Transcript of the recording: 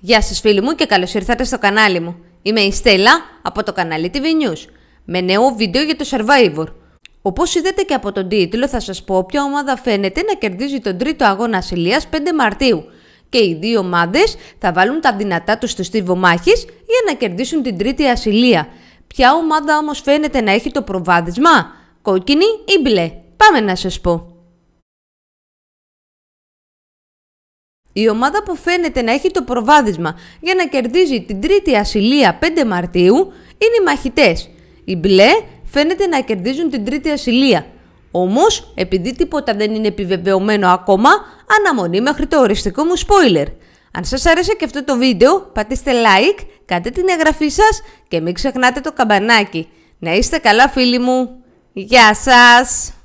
Γεια σας φίλοι μου και καλώς ήρθατε στο κανάλι μου. Είμαι η Στέλλα από το κανάλι TV News με νέο βίντεο για το Survivor. Όπως είδατε και από τον τίτλο θα σας πω ποια ομάδα φαίνεται να κερδίζει τον τρίτο αγώνα ασυλίας 5 Μαρτίου και οι δύο ομάδες θα βάλουν τα δυνατά τους στο στίβο μάχης για να κερδίσουν την τρίτη ασυλία. Ποια ομάδα όμως φαίνεται να έχει το προβάδισμα, κόκκινη ή μπλε. Πάμε να σας πω. Η ομάδα που φαίνεται να έχει το προβάδισμα για να κερδίζει την τρίτη ασυλία 5 Μαρτίου είναι οι μαχητές. Οι μπλε φαίνεται να κερδίζουν την τρίτη ασυλία. Όμως, επειδή τίποτα δεν είναι επιβεβαιωμένο ακόμα, αναμονή μέχρι το οριστικό μου spoiler. Αν σας άρεσε και αυτό το βίντεο, πατήστε like, κάντε την εγγραφή σας και μην ξεχνάτε το καμπανάκι. Να είστε καλά φίλοι μου. Γεια σας!